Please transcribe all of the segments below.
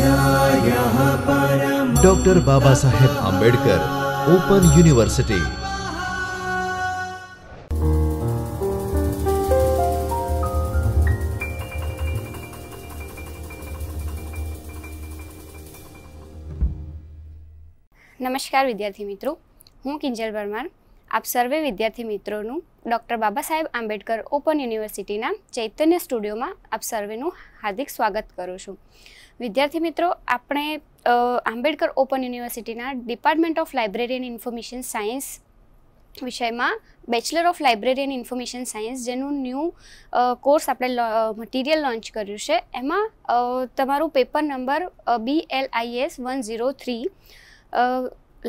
doctor બાબા સાહેબ Ambedkar open university નમસ્કાર વિદ્યાર્થી મિત્રો હું કિંજલ પરમાર આપ સર્વે વિદ્યાર્થી મિત્રોનું ડૉક્ટર બાબા સાહેબ આંબેડકર ઓપન યુનિવર્સિટીના ચૈતન્ય સ્ટુડિયોમાં આપ સર્વેનું હાર્દિક સ્વાગત કરું છું વિદ્યાર્થી મિત્રો આપણે આંબેડકર ઓપન યુનિવર્સિટીના department of library and information science વિષયમાં bachelor of library and information science જેનું ન્યૂ કોર્સ આપણે મટીરિયલ લોન્ચ કર્યું છે એમાં તમારું paper number B L I S one zero three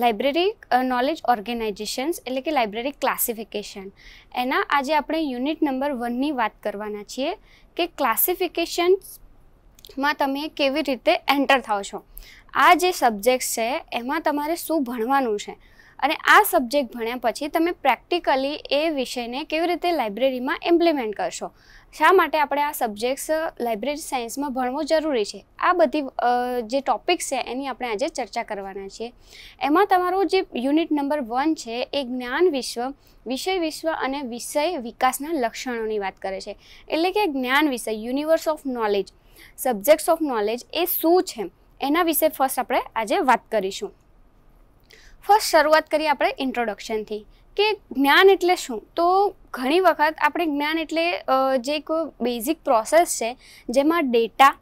library knowledge organisations એટલે કે લાઇબ્રેરી ક્લાસિફિકેશન એના આજે આપણે યુનિટ નંબર વનની વાત કરવાના છીએ કે ક્લાસિફિકેશન્સ માં તમે કેવી રીતે એન્ટર થાઓ છો આ જે સબ્જેક્ટ્સ છે એમાં તમારે શું ભણવાનું છે અને આ સબ્જેક્ટ ભણ્યા પછી તમે પ્રેક્ટિકલી એ વિષયને કેવી રીતે લાઇબ્રેરીમાં ઇમ્પ્લિમેન્ટ કરશો શા માટે આપણે આ સબ્જેક્ટ્સ લાઇબ્રેરી સાયન્સમાં ભણવો જરૂરી છે આ બધી જે ટોપિક્સ છે એની આપણે આજે ચર્ચા કરવાના છીએ એમાં તમારો જે યુનિટ નંબર વન છે એ જ્ઞાન વિશ્વ વિષય વિશ્વ અને વિષય વિકાસના લક્ષણોની વાત કરે છે એટલે કે જ્ઞાન વિષય universe of knowledge subjects of knowledge એ શું છે એના વિશે ફર્સ્ટ આપણે આજે વાત કરીશું ફર્સ્ટ શરૂઆત કરીએ આપણે ઇન્ટ્રોડક્શનથી કે જ્ઞાન એટલે શું તો ઘણી વખત આપણે જ્ઞાન એટલે જે એક બેઝિક પ્રોસેસ છે જેમાં ડેટા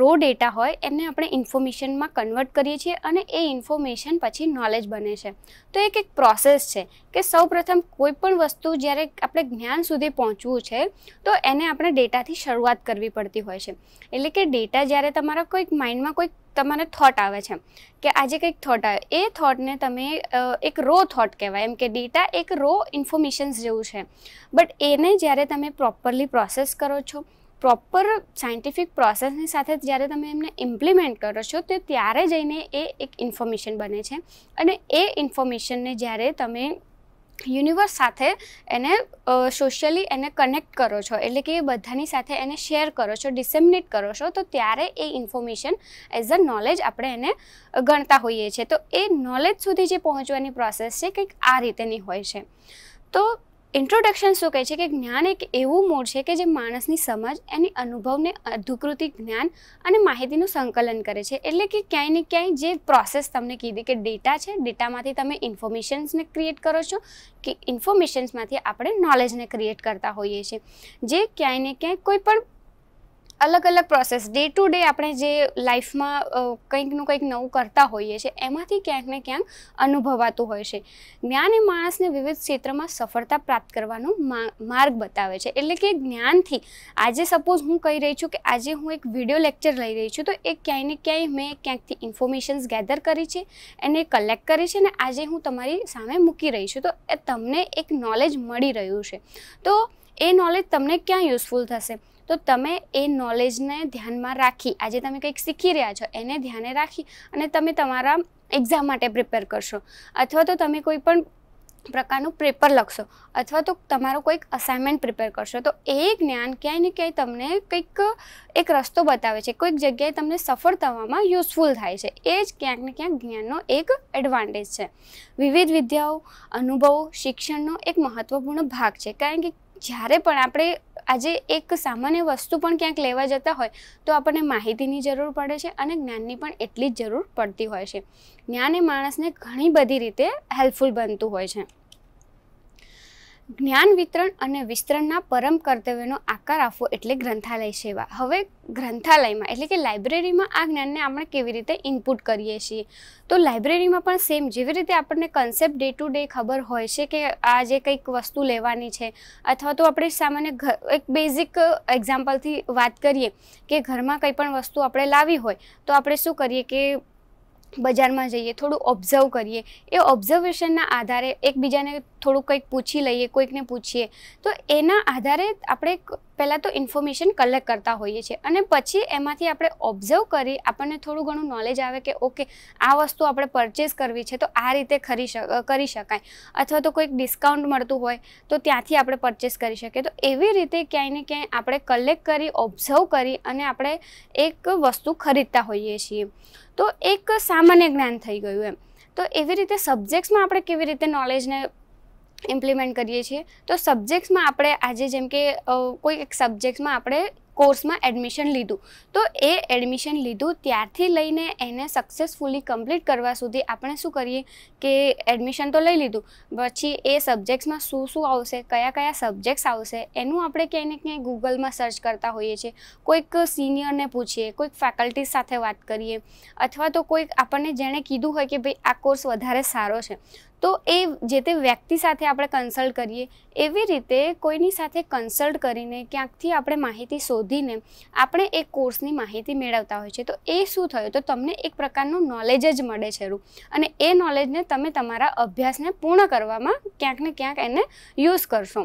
રો ડેટા હોય એમને આપણે ઇન્ફોર્મેશનમાં કન્વર્ટ કરીએ છીએ અને એ ઇન્ફોર્મેશન પછી નોલેજ બને છે તો એક એક પ્રોસેસ છે કે સૌપ્રથમ કોઈ પણ વસ્તુ જ્યારે આપણે જ્ઞાન સુધી પહોંચવું છે તો એને આપણે ડેટાથી શરૂઆત કરવી પડતી હોય છે એટલે કે ડેટા જ્યારે તમારા કોઈક માઇન્ડમાં કોઈક તમારે થોટ આવે છે કે આજે કંઈક થોટ આવે એ થોટને તમે એક રો થોટ કહેવાય એમ કે ડેટા એક રો ઇન્ફોર્મેશન્સ જેવું છે બટ એને જ્યારે તમે પ્રોપરલી પ્રોસેસ કરો છો પ્રોપર સાયન્ટિફિક પ્રોસેસની સાથે જ્યારે તમે એમને ઇમ્પ્લિમેન્ટ કરો છો તો ત્યારે જઈને એ એક ઇન્ફોર્મેશન બને છે અને એ ઇન્ફોર્મેશનને જ્યારે તમે યુનિવર્સ સાથે એને સોશિયલી એને કનેક્ટ કરો છો એટલે કે એ બધાની સાથે એને શેર કરો છો ડિસેમિનેટ કરો છો તો ત્યારે એ ઇન્ફોર્મેશન એઝ અ નોલેજ આપણે એને ગણતા હોઈએ છીએ તો એ નોલેજ સુધી જે પહોંચવાની પ્રોસેસ છે કંઈક આ રીતેની હોય છે તો ઇન્ટ્રોડક્શન શું કહે છે કે જ્ઞાન એક એવું મૂળ છે કે જે માણસની સમજ એની અનુભવને અધુકૃતિ જ્ઞાન અને માહિતીનું સંકલન કરે છે એટલે કે ક્યાંય ને ક્યાંય જે પ્રોસેસ તમને કીધી કે ડેટા છે ડેટામાંથી તમે ઇન્ફોર્મેશન્સને ક્રિએટ કરો છો કે ઇન્ફોર્મેશન્સમાંથી આપણે નોલેજને ક્રિએટ કરતા હોઈએ છીએ જે ક્યાંય ને ક્યાંય કોઈ પણ અલગ અલગ પ્રોસેસ ડે ટુ ડે આપણે જે લાઈફમાં કંઈકનું કંઈક નવું કરતા હોઈએ છીએ એમાંથી ક્યાંક ને ક્યાંક અનુભવાતું હોય છે જ્ઞાન એ માણસને વિવિધ ક્ષેત્રમાં સફળતા પ્રાપ્ત કરવાનો માર્ગ બતાવે છે એટલે કે જ્ઞાનથી આજે સપોઝ હું કહી રહી છું કે આજે હું એક વિડીયો લેક્ચર લઈ રહી છું તો એ ક્યાંય ને ક્યાંય મેં ક્યાંકથી ઇન્ફોર્મેશન્સ ગેધર કરી છે એને કલેક્ટ કરી છે અને આજે હું તમારી સામે મૂકી રહી છું તો એ તમને એક નોલેજ મળી રહ્યું છે તો એ નોલેજ તમને ક્યાં યુઝફુલ થશે તો તમે એ નોલેજને ધ્યાનમાં રાખી આજે તમે કંઈક શીખી રહ્યા છો એને ધ્યાને રાખી અને તમે તમારા એક્ઝામ માટે પ્રિપેર કરશો અથવા તો તમે કોઈ પણ પ્રકારનું પેપર લખશો અથવા તો તમારો કોઈક અસાઇનમેન્ટ પ્રિપેર કરશો તો એ જ્ઞાન ક્યાંય ને ક્યાંય તમને કંઈક એક રસ્તો બતાવે છે કોઈક જગ્યાએ તમને સફળ થવામાં યુઝફુલ થાય છે એ જ ક્યાંક ને ક્યાંક જ્ઞાનનો એક એડવાન્ટેજ છે વિવિધ વિદ્યાઓ અનુભવો શિક્ષણનો એક મહત્ત્વપૂર્ણ ભાગ છે કારણ કે જ્યારે પણ આપણે આજે એક સામાન્ય વસ્તુ પણ ક્યાંક લેવા જતા હોય તો આપણને માહિતીની જરૂર પડે છે અને જ્ઞાનની પણ એટલી જ જરૂર પડતી હોય છે જ્ઞાન એ માણસને ઘણી બધી રીતે હેલ્પફુલ બનતું હોય છે જ્ઞાન વિતરણ અને વિસ્તરણના પરમ કર્તવ્યનો આકાર આપવો એટલે ગ્રંથાલય સેવા હવે ગ્રંથાલયમાં એટલે કે લાઇબ્રેરીમાં આ જ્ઞાનને આપણે કેવી રીતે ઇનપુટ કરીએ છીએ તો લાઇબ્રેરીમાં પણ સેમ જેવી રીતે આપણને કન્સેપ્ટ ડે ટુ ડે ખબર હોય છે કે આ જે કંઈક વસ્તુ લેવાની છે અથવા તો આપણે સામાન્ય એક બેઝિક એક્ઝામ્પલથી વાત કરીએ કે ઘરમાં કંઈ પણ વસ્તુ આપણે લાવી હોય તો આપણે શું કરીએ કે બજારમાં જઈએ થોડું ઓબ્ઝર્વ કરીએ એ ઓબ્ઝર્વેશનના આધારે એકબીજાને થોડું કંઈક પૂછી લઈએ કોઈકને પૂછીએ તો એના આધારે આપણે પહેલાં તો ઇન્ફોર્મેશન કલેક્ટ કરતા હોઈએ છીએ અને પછી એમાંથી આપણે ઓબ્ઝર્વ કરી આપણને થોડું ઘણું નોલેજ આવે કે ઓકે આ વસ્તુ આપણે પરચેસ કરવી છે તો આ રીતે ખરી કરી શકાય અથવા તો કોઈક ડિસ્કાઉન્ટ મળતું હોય તો ત્યાંથી આપણે પરચેસ કરી શકીએ તો એવી રીતે ક્યાંય ને ક્યાંય આપણે કલેક્ટ કરી ઓબ્ઝર્વ કરી અને આપણે એક વસ્તુ ખરીદતા હોઈએ છીએ તો એક સામાન્ય જ્ઞાન થઈ ગયું એમ તો એવી રીતે સબ્જેક્ટ્સમાં આપણે કેવી રીતે નોલેજને ઇમ્પ્લિમેન્ટ કરીએ છીએ તો સબ્જેક્ટ્સમાં આપણે આજે જેમ કે કોઈ એક સબ્જેક્ટ્સમાં આપણે કોર્સમાં એડમિશન લીધું તો એ એડમિશન લીધું ત્યારથી લઈને એને સક્સેસફુલી કમ્પ્લીટ કરવા સુધી આપણે શું કરીએ કે એડમિશન તો લઈ લીધું પછી એ સબ્જેક્ટ્સમાં શું શું આવશે કયા કયા સબ્જેક્ટ્સ આવશે એનું આપણે ક્યાંય ને ક્યાંય ગૂગલમાં સર્ચ કરતા હોઈએ છીએ કોઈક સિનિયરને પૂછીએ કોઈક ફેકલ્ટી સાથે વાત કરીએ અથવા તો કોઈક આપણને જેણે કીધું હોય કે ભાઈ આ કોર્સ વધારે સારો છે તો એ જે તે વ્યક્તિ સાથે આપણે કન્સલ્ટ કરીએ એવી રીતે કોઈની સાથે કન્સલ્ટ કરીને ક્યાંકથી આપણે માહિતી શોધીને આપણે એ કોર્સની માહિતી મેળવતા હોય છે તો એ શું થયું તો તમને એક પ્રકારનું નોલેજ જ મળે છે રૂ અને એ નોલેજને તમે તમારા અભ્યાસને પૂર્ણ કરવામાં ક્યાંક ને ક્યાંક એને યુઝ કરશો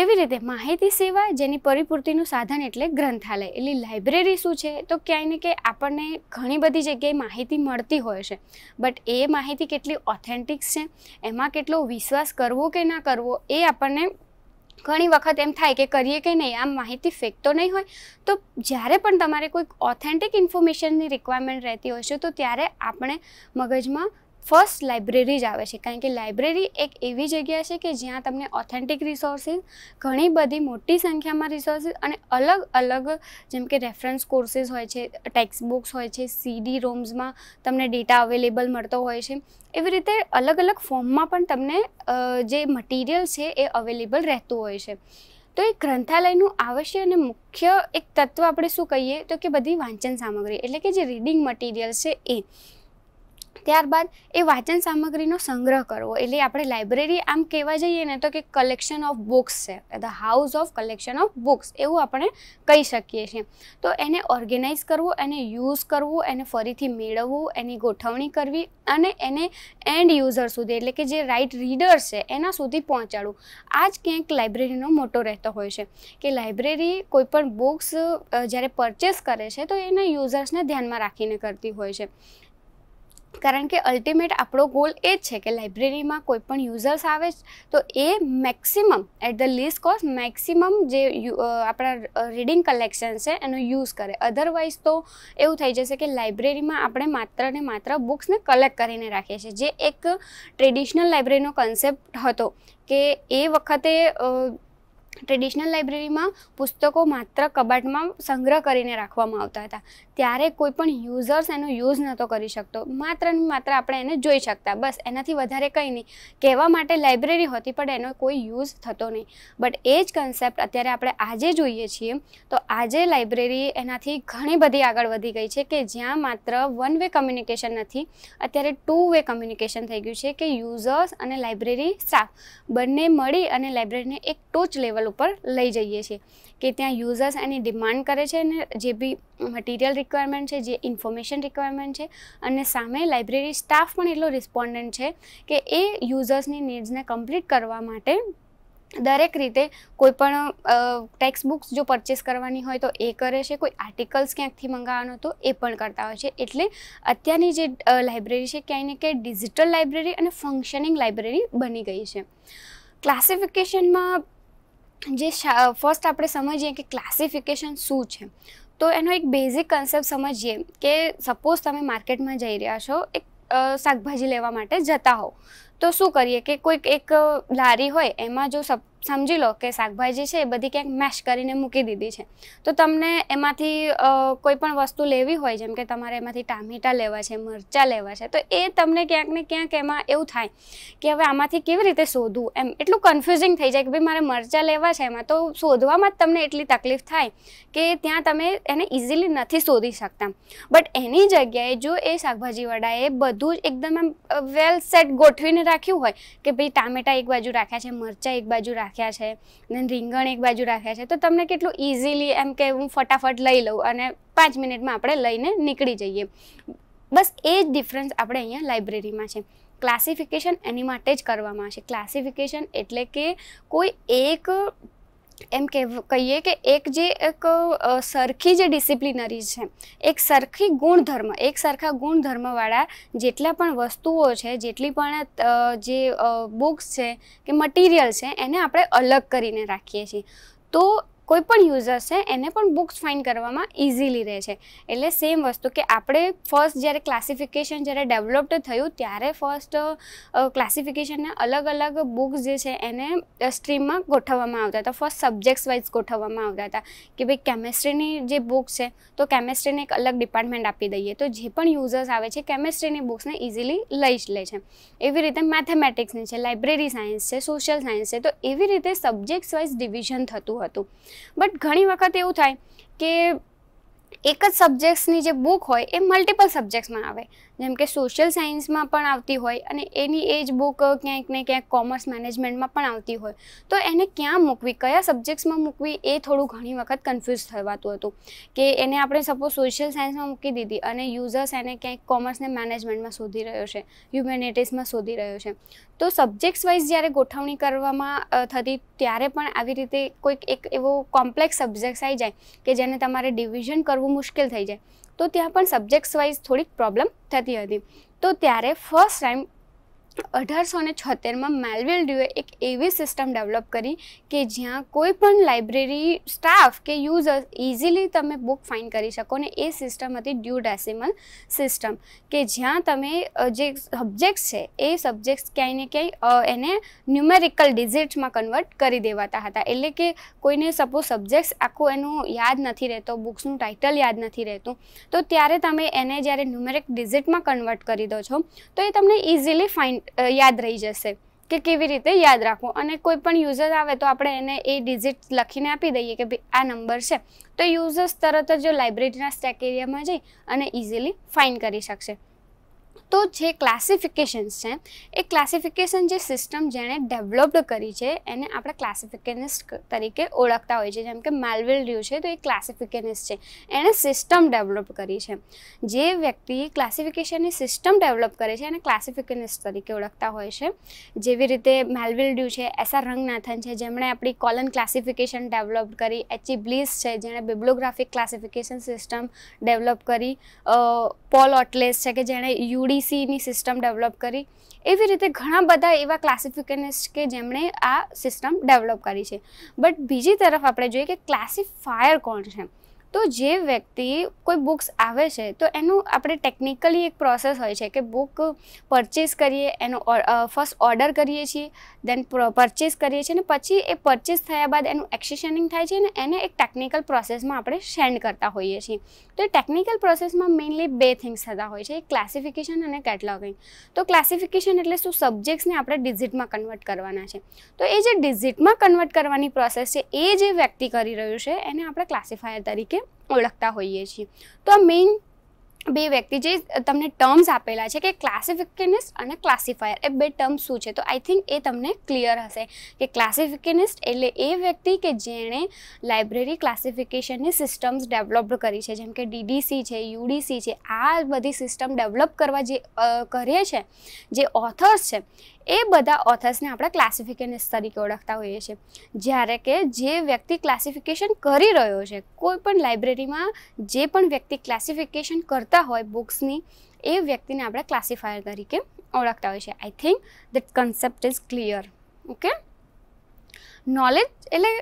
એવી રીતે માહિતી સેવા જેની પરિપૂર્તિનું સાધન એટલે ગ્રંથાલય એટલે લાઇબ્રેરી શું છે તો ક્યાંય ને કે આપણને ઘણી બધી જગ્યાએ માહિતી મળતી હોય છે બટ એ માહિતી કેટલી ઓથેન્ટિક છે એમાં કેટલો વિશ્વાસ કરવો કે ના કરવો એ આપણને ઘણી વખત એમ થાય કે કરીએ કે નહીં આમ માહિતી ફેક તો નહીં હોય તો જ્યારે પણ તમારે કોઈક ઓથેન્ટિક ઇન્ફોર્મેશનની રિક્વાયરમેન્ટ રહેતી હોય છે તો ત્યારે આપણે મગજમાં ફર્સ્ટ લાઇબ્રેરી જ આવે છે કારણ કે લાઇબ્રેરી એક એવી જગ્યા છે કે જ્યાં તમને ઓથેન્ટિક રિસોર્સિસ ઘણી બધી મોટી સંખ્યામાં રિસોર્સિસ અને અલગ અલગ જેમ કે રેફરન્સ કોર્સીસ હોય છે ટેક્સ્ટ બુક્સ હોય છે સીડી રોમ્સમાં તમને ડેટા અવેલેબલ મળતો હોય છે એવી રીતે અલગ અલગ ફોર્મમાં પણ તમને જે મટીરિયલ છે એ અવેલેબલ રહેતું હોય છે તો એ ગ્રંથાલયનું આવશ્ય અને મુખ્ય એક તત્વ આપણે શું કહીએ તો કે બધી વાંચન સામગ્રી એટલે કે જે રીડિંગ મટીરિયલ છે એ ત્યારબાદ એ વાંચન સામગ્રીનો સંગ્રહ કરવો એટલે આપણે લાઇબ્રેરી આમ કહેવા જઈએ ને તો કે કલેક્શન ઓફ બુક્સ છે the house of collection of books એવું આપણે કહી શકીએ છીએ તો એને ઓર્ગેનાઇઝ કરવું એને યુઝ કરવું એને ફરીથી મેળવવું એની ગોઠવણી કરવી અને એને એન્ડ યુઝર સુધી એટલે કે જે રાઇટ રીડર છે એના સુધી પહોંચાડવું આ જ ક્યાંક લાઇબ્રેરીનો મોટો રહેતો હોય છે કે લાઇબ્રેરી કોઈપણ બુક્સ જ્યારે પરચેસ કરે છે તો એના યુઝર્સને ધ્યાનમાં રાખીને કરતી હોય છે કારણ કે અલ્ટિમેટ આપણો ગોલ એ જ છે કે લાઇબ્રેરીમાં કોઈ પણ યુઝર્સ આવે તો એ maximum at the least cost maximum જે આપણા રીડિંગ કલેક્શન છે એનો યુઝ કરે અધરવાઇઝ તો એવું થઈ જશે કે લાઇબ્રેરીમાં આપણે માત્ર ને માત્ર બુક્સને કલેક્ટ કરીને રાખીએ છીએ જે એક ટ્રેડિશનલ લાઇબ્રેરીનો કન્સેપ્ટ હતો કે એ વખતે ટ્રેડિશનલ લાઇબ્રેરીમાં પુસ્તકો માત્ર કબાટમાં સંગ્રહ કરીને રાખવામાં આવતા હતા ત્યારે કોઈ પણ યુઝર્સ એનો યુઝ નહોતો કરી શકતો માત્ર ને માત્ર આપણે એને જોઈ શકતા બસ એનાથી વધારે કંઈ નહીં કહેવા માટે લાઇબ્રેરી હોતી પણ એનો કોઈ યુઝ થતો નહીં બટ એ જ કન્સેપ્ટ અત્યારે આપણે આજે જોઈએ છીએ તો આજે લાઇબ્રેરી એનાથી ઘણી બધી આગળ વધી ગઈ છે કે જ્યાં માત્ર વન વે કમ્યુનિકેશન નથી અત્યારે ટુ વે કમ્યુનિકેશન થઈ ગયું છે કે યુઝર્સ અને લાઇબ્રેરી સ્ટાફ બંને મળી અને લાઇબ્રેરીને એક ટોચ લેવલ લેવલ ઉપર લઈ જઈએ છીએ કે ત્યાં યુઝર્સ એની ડિમાન્ડ કરે છે અને જે બી મટીરિયલ રિક્વાયરમેન્ટ છે જે ઇન્ફોર્મેશન રિક્વાયરમેન્ટ છે અને સામે લાઇબ્રેરી સ્ટાફ પણ એટલો રિસ્પોન્ડન્ટ છે કે એ યુઝર્સની નીડ્સને કમ્પ્લીટ કરવા માટે દરેક રીતે કોઈ પણ ટેક્સ્ટ બુક્સ જો પરચેસ કરવાની હોય તો એ કરે છે કોઈ આર્ટિકલ્સ ક્યાંકથી મંગાવવાનું તો એ પણ કરતા હોય છે એટલે અત્યારની જે લાઇબ્રેરી છે ક્યાંય ને ક્યાંય ડિજિટલ લાઇબ્રેરી અને ફંક્શનિંગ લાઇબ્રેરી બની ગઈ છે ક્લાસિફિકેશનમાં જે ફર્સ્ટ આપણે સમજીએ કે ક્લાસિફિકેશન શું છે તો એનો એક બેઝિક કન્સેપ્ટ સમજીએ કે સપોઝ તમે માર્કેટમાં જઈ રહ્યા છો એક શાકભાજી લેવા માટે જતા હો તો શું કરીએ કે કોઈક એક લારી હોય એમાં જો સપ સમજી લો કે શાકભાજી છે એ બધી ક્યાંક મેશ કરીને મૂકી દીધી છે તો તમને એમાંથી કોઈ પણ વસ્તુ લેવી હોય જેમ કે તમારે એમાંથી ટામેટાં લેવા છે મરચાં લેવા છે તો એ તમને ક્યાંક ને ક્યાંક એમાં એવું થાય કે હવે આમાંથી કેવી રીતે શોધવું એમ એટલું કન્ફ્યુઝિંગ થઈ જાય કે ભાઈ મારે મરચાં લેવા છે એમાં તો શોધવામાં જ તમને એટલી તકલીફ થાય કે ત્યાં તમે એને ઇઝીલી નથી શોધી શકતા બટ એની જગ્યાએ જો એ શાકભાજીવાળાએ બધું જ એકદમ એમ વેલ સેટ ગોઠવીને રાખ્યું હોય કે ભાઈ ટામેટા એક બાજુ રાખ્યા છે મરચાં એક બાજુ રાખ્યા રાખ્યા છે અને રીંગણ એક બાજુ રાખ્યા છે તો તમને કેટલું ઇઝીલી એમ કે હું ફટાફટ લઈ લઉં અને પાંચ મિનિટમાં આપણે લઈને નીકળી જઈએ બસ એ જ ડિફરન્સ આપણે અહીંયા લાઇબ્રેરીમાં છે ક્લાસિફિકેશન એની માટે જ કરવામાં આવશે ક્લાસિફિકેશન એટલે કે કોઈ એક એમ કહીએ કે એક જે એક સરખી જે ડિસિપ્લિનરી છે એક સરખી ગુણધર્મ એક સરખા ગુણધર્મવાળા જેટલા પણ વસ્તુઓ છે જેટલી પણ જે બુક્સ છે કે મટીરિયલ છે એને આપણે અલગ કરીને રાખીએ છીએ તો કોઈ પણ યુઝર છે એને પણ બુક્સ ફાઇન્ડ કરવામાં ઇઝીલી રહે છે એટલે સેમ વસ્તુ કે આપણે ફર્સ્ટ જ્યારે ક્લાસિફિકેશન જ્યારે ડેવલપડ થયું ત્યારે ફર્સ્ટ ક્લાસિફિકેશનને અલગ અલગ બુક્સ જે છે એને સ્ટ્રીમમાં ગોઠવવામાં આવતા હતા ફર્સ્ટ સબ્જેક્ટ્સ વાઇઝ ગોઠવવામાં આવતા હતા કે ભાઈ કેમેસ્ટ્રીની જે બુક્સ છે તો કેમેસ્ટ્રીને એક અલગ ડિપાર્ટમેન્ટ આપી દઈએ તો જે પણ યુઝર્સ આવે છે કેમેસ્ટ્રીની બુક્સને ઇઝીલી લઈ જ લે છે એવી રીતે મેથેમેટિક્સની છે લાઇબ્રેરી સાયન્સ છે સોશિયલ સાયન્સ છે તો એવી રીતે સબ્જેક્ટ્સ વાઇઝ ડિવિઝન થતું હતું બટ ઘણી વખત એવું થાય કે એક જ સબ્જેક્ટ્સની જે બુક હોય એ મલ્ટિપલ સબ્જેક્ટ્સમાં આવે જેમ કે સોશિયલ સાયન્સમાં પણ આવતી હોય અને એની એજ બુક ક્યાંક ને ક્યાંક કોમર્સ મેનેજમેન્ટમાં પણ આવતી હોય તો એને ક્યાં મૂકવી કયા સબ્જેક્ટ્સમાં મૂકવી એ થોડું ઘણી વખત કન્ફ્યુઝ થવાતું હતું કે એને આપણે સપોઝ સોશિયલ સાયન્સમાં મૂકી દીધી અને યુઝર્સ એને ક્યાંક કોમર્સને મેનેજમેન્ટમાં શોધી રહ્યો છે હ્યુમેનિટીઝમાં શોધી રહ્યો છે તો સબ્જેક્ટ્સ વાઇઝ જ્યારે ગોઠવણી કરવામાં થતી ત્યારે પણ આવી રીતે કોઈક એક એવો કોમ્પ્લેક્સ સબ્જેક્ટ્સ આવી જાય કે જેને તમારે ડિવિઝન કરવું મુશ્કેલ થઈ જાય તો ત્યાં પણ સબ્જેક્ટ્સ વાઇઝ થોડીક પ્રોબ્લેમ થતી હતી તો ત્યારે ફર્સ્ટ ટાઈમ અઢારસો ને છોતેરમાં મેલવેલ ડ્યુએ એક એવી સિસ્ટમ ડેવલપ કરી કે જ્યાં કોઈ પણ લાઇબ્રેરી સ્ટાફ કે યુઝર્સ ઇઝીલી તમે બુક ફાઇન કરી શકો ને એ સિસ્ટમ હતી ડ્યુ ડેસિમલ સિસ્ટમ કે જ્યાં તમે જે સબ્જેક્ટ્સ છે એ સબ્જેક્ટ્સ ક્યાંય ને ક્યાંય એને ન્યુમેરિકલ ડિઝિટ્સમાં કન્વર્ટ કરી દેવાતા હતા એટલે કે કોઈને સપોઝ સબ્જેક્ટ્સ આખું એનું યાદ નથી રહેતો બુક્સનું ટાઇટલ યાદ નથી રહેતું તો ત્યારે તમે એને જ્યારે ન્યુમેરિક ડિઝિટમાં કન્વર્ટ કરી દો છો તો એ તમને ઇઝીલી ફાઇન યાદ રહી જશે કે કેવી રીતે યાદ રાખવું અને કોઈ પણ યુઝર આવે તો આપણે એને એ ડિઝિટ લખીને આપી દઈએ કે ભાઈ આ નંબર છે તો યુઝર્સ તરત જ લાઇબ્રેરીના સ્ટેક એરિયામાં જઈ અને ઇઝીલી ફાઇન્ડ કરી શકશે તો જે ક્લાસિફિકેશન્સ છે એ ક્લાસિફિકેશન જે સિસ્ટમ જેણે ડેવલપડ કરી છે એને આપણે ક્લાસિફિકેનિસ્ટ તરીકે ઓળખતા હોય છે જેમ કે માલવેલ રહ્યું છે તો એ ક્લાસિફિકેનિસ્ટ છે એણે સિસ્ટમ ડેવલપ કરી છે જે વ્યક્તિ ક્લાસિફિકેશનની સિસ્ટમ ડેવલપ કરે છે એને ક્લાસિફિકેનિસ્ટ તરીકે ઓળખતા હોય છે જેવી રીતે માલવેલ ડ્યુ છે એસા રંગનાથન છે જેમણે આપણી કોલન ક્લાસિફિકેશન ડેવલપ કરી એચી બ્લિસ e છે જેણે બિબ્લોગ્રાફિક ક્લાસિફિકેશન સિસ્ટમ ડેવલપ કરી પોલ ઓટલેસ છે કે જેણે યુડી સીબીસીની સિસ્ટમ ડેવલપ કરી એવી રીતે ઘણા બધા એવા ક્લાસિફિકેનિસ્ટ કે જેમણે આ સિસ્ટમ ડેવલપ કરી છે બટ બીજી તરફ આપણે જોઈએ કે ક્લાસિફાયર કોણ છે તો જે વ્યક્તિ કોઈ બુક્સ આવે છે તો એનું આપણે ટેકનિકલી એક પ્રોસેસ હોય છે કે બુક પરચેસ કરીએ એનો ફર્સ્ટ ઓર્ડર કરીએ છીએ દેન પરચેસ કરીએ છીએ અને પછી એ પરચેસ થયા બાદ એનું એક્સેશનિંગ થાય છે અને એને એક ટેકનિકલ પ્રોસેસમાં આપણે સેન્ડ કરતા હોઈએ છીએ તો એ ટેકનિકલ પ્રોસેસમાં મેઇનલી બે થિંગ્સ થતા હોય છે એક ક્લાસિફિકેશન અને કેટલોગિંગ તો ક્લાસિફિકેશન એટલે શું સબ્જેક્ટ્સને આપણે ડિઝિટમાં કન્વર્ટ કરવાના છે તો એ જે ડિઝિટમાં કન્વર્ટ કરવાની પ્રોસેસ છે એ જે વ્યક્તિ કરી રહ્યું છે એને આપણે ક્લાસિફાયર તરીકે ઓળખતા હોઈએ છીએ તો મેઇન બે વ્યક્તિ જે તમને ટર્મ્સ આપેલા છે કે ક્લાસિફિકેનિસ્ટ અને ક્લાસિફાયર એ બે ટર્મ શું છે તો આઈ થિંક એ તમને ક્લિયર હશે કે ક્લાસિફિકેનિસ્ટ એટલે એ વ્યક્તિ કે જેણે લાઇબ્રેરી ક્લાસિફિકેશનની સિસ્ટમ્સ ડેવલપ કરી છે જેમ કે ડીડીસી છે યુડીસી છે આ બધી સિસ્ટમ ડેવલપ કરવા જે કરે છે જે ઓથર્સ છે એ બધા ઓથર્સને આપણે ક્લાસિફિકેશનિસ તરીકે ઓળખતા હોઈએ છીએ જ્યારે કે જે વ્યક્તિ ક્લાસિફિકેશન કરી રહ્યો છે કોઈ પણ લાઇબ્રેરીમાં જે પણ વ્યક્તિ ક્લાસિફિકેશન કરતા હોય બુક્સની એ વ્યક્તિને આપણે ક્લાસિફાયર તરીકે ઓળખતા હોઈએ છીએ I think that concept is clear okay knowledge એટલે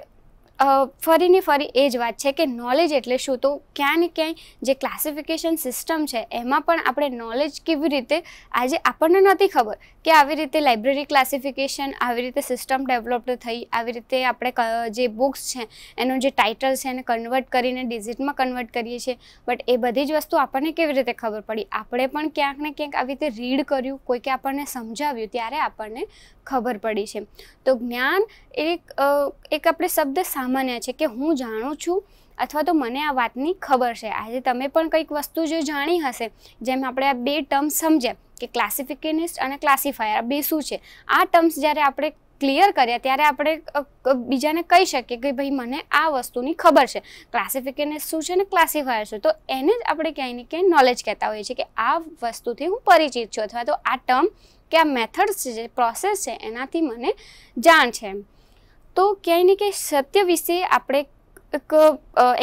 ફરીની ફરી એ જ વાત છે કે નોલેજ એટલે શું તો ક્યાંય ને ક્યાંય જે ક્લાસિફિકેશન સિસ્ટમ છે એમાં પણ આપણે નોલેજ કેવી રીતે આજે આપણને નથી ખબર કે આવી રીતે લાઇબ્રેરી ક્લાસિફિકેશન આવી રીતે સિસ્ટમ ડેવલપ્ડ થઈ આવી રીતે આપણે જે બુક્સ છે એનું જે ટાઇટલ છે એને કન્વર્ટ કરીને ડિઝિટમાં કન્વર્ટ કરીએ છીએ બટ એ બધી જ વસ્તુ આપણને કેવી રીતે ખબર પડી આપણે પણ ક્યાંક ને ક્યાંક આવી રીતે રીડ કર્યું કોઈકે આપણને સમજાવ્યું ત્યારે આપણને ખબર પડી છે તો જ્ઞાન એક એક આપણે શબ્દ સાંભળ્યો સામાન્ય છે કે હું જાણું છું અથવા તો મને આ વાતની ખબર છે આજે તમે પણ કંઈક વસ્તુ જો જાણી હશે જેમ આપણે આ બે ટર્મ્સ સમજ્યા કે ક્લાસિફિકેનિસ્ટ અને ક્લાસિફાયર આ બે શું છે આ ટર્મ્સ જ્યારે આપણે ક્લિયર કર્યા ત્યારે આપણે બીજાને કહી શકીએ કે ભાઈ મને આ વસ્તુની ખબર છે ક્લાસિફિકેશન શું છે ને ક્લાસિફાયર શું તો એને જ આપણે ક્યાંય ને ક્યાંય નોલેજ કહેતા હોઈએ છીએ કે આ વસ્તુથી હું પરિચિત છું અથવા તો આ ટર્મ કે આ મેથડ્સ જે પ્રોસેસ છે એનાથી મને જાણ છે એમ તો ક્યાંય ને ક્યાંય સત્ય વિશે આપણે એક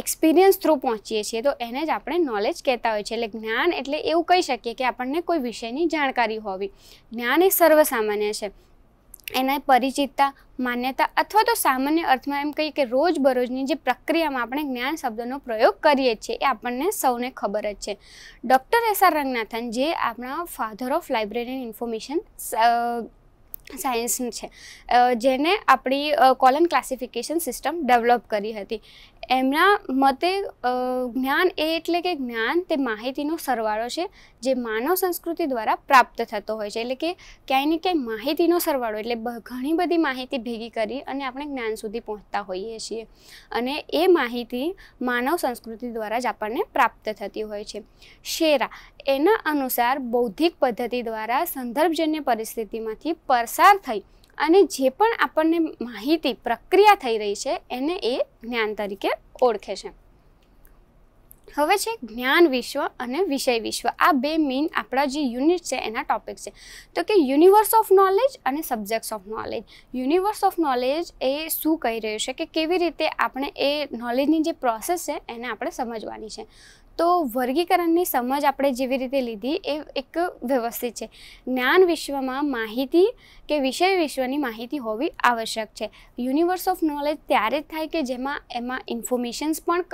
એક્સપિરિયન્સ થ્રુ પહોંચીએ છીએ તો એને જ આપણે નોલેજ કહેતા હોય છે એટલે જ્ઞાન એટલે એવું કહી શકીએ કે આપણને કોઈ વિષયની જાણકારી હોવી જ્ઞાન એ સર્વસામાન્ય છે એના પરિચિતતા માન્યતા અથવા તો સામાન્ય અર્થમાં એમ કહીએ કે રોજબરોજની જે પ્રક્રિયામાં આપણે જ્ઞાન શબ્દનો પ્રયોગ કરીએ છીએ એ આપણને સૌને ખબર જ છે ડૉક્ટર એસ આર રંગનાથન જે આપણા ફાધર ઓફ લાઇબ્રેરી ઇન્ફોર્મેશન સાયન્સનું છે જેને આપણી કોલન ક્લાસિફિકેશન સિસ્ટમ ડેવલપ કરી હતી એમના મતે જ્ઞાન એ એટલે કે જ્ઞાન તે માહિતીનો સરવાળો છે જે માનવ સંસ્કૃતિ દ્વારા પ્રાપ્ત થતો હોય છે એટલે કે ક્યાંય ને ક્યાંય માહિતીનો સરવાળો એટલે ઘણી બધી માહિતી ભેગી કરી અને આપણે જ્ઞાન સુધી પહોંચતા હોઈએ છીએ અને એ માહિતી માનવ સંસ્કૃતિ દ્વારા જ આપણને પ્રાપ્ત થતી હોય છે શેરા એના અનુસાર બૌદ્ધિક પદ્ધતિ દ્વારા સંદર્ભજન્ય પરિસ્થિતિમાંથી પસાર થઈ અને જે પણ આપણને માહિતી પ્રક્રિયા થઈ રહી છે એને એ જ્ઞાન તરીકે ઓળખે છે હવે છે જ્ઞાન વિશ્વ અને વિષય વિશ્વ આ બે મેઇન આપણા જે યુનિટ છે એના ટોપિક છે તો કે યુનિવર્સ ઓફ નોલેજ અને subjects of knowledge universe of knowledge એ શું કહી રહ્યું છે કે કેવી રીતે આપણે એ નોલેજની જે પ્રોસેસ છે એને આપણે સમજવાની છે તો વર્ગીકરણની સમજ આપણે જેવી રીતે લીધી એ એક વ્યવસ્થિત છે જ્ઞાન વિશ્વમાં માહિતી કે વિષય વિશ્વની માહિતી હોવી આવશ્યક છે યુનિવર્સ ઓફ નોલેજ ત્યારે જ થાય કે જેમાં એમાં ઇન્ફોર્મેશન્સ પણ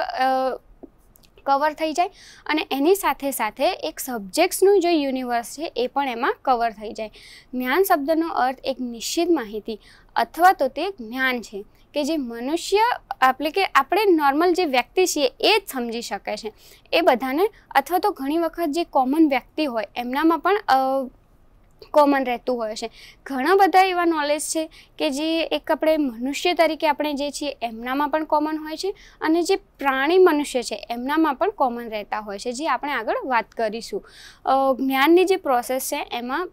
કવર થઈ જાય અને એની સાથે સાથે એક સબ્જેક્ટ્સનું જે યુનિવર્સ છે એ પણ એમાં કવર થઈ જાય જ્ઞાન શબ્દનો અર્થ એક નિશ્ચિત માહિતી અથવા તો તે જ્ઞાન છે કે જે મનુષ્ય એટલે કે આપણે નોર્મલ જે વ્યક્તિ છીએ એ જ સમજી શકે છે એ બધાને અથવા તો ઘણી વખત જે કોમન વ્યક્તિ હોય એમનામાં પણ કોમન રહેતું હોય છે ઘણા બધા એવા નોલેજ છે કે જે એક આપણે મનુષ્ય તરીકે આપણે જે છીએ એમનામાં પણ કોમન હોય છે અને જે પ્રાણી મનુષ્ય છે એમનામાં પણ કોમન રહેતા હોય છે જે આપણે આગળ વાત કરીશું જ્ઞાનની જે પ્રોસેસ છે એમાં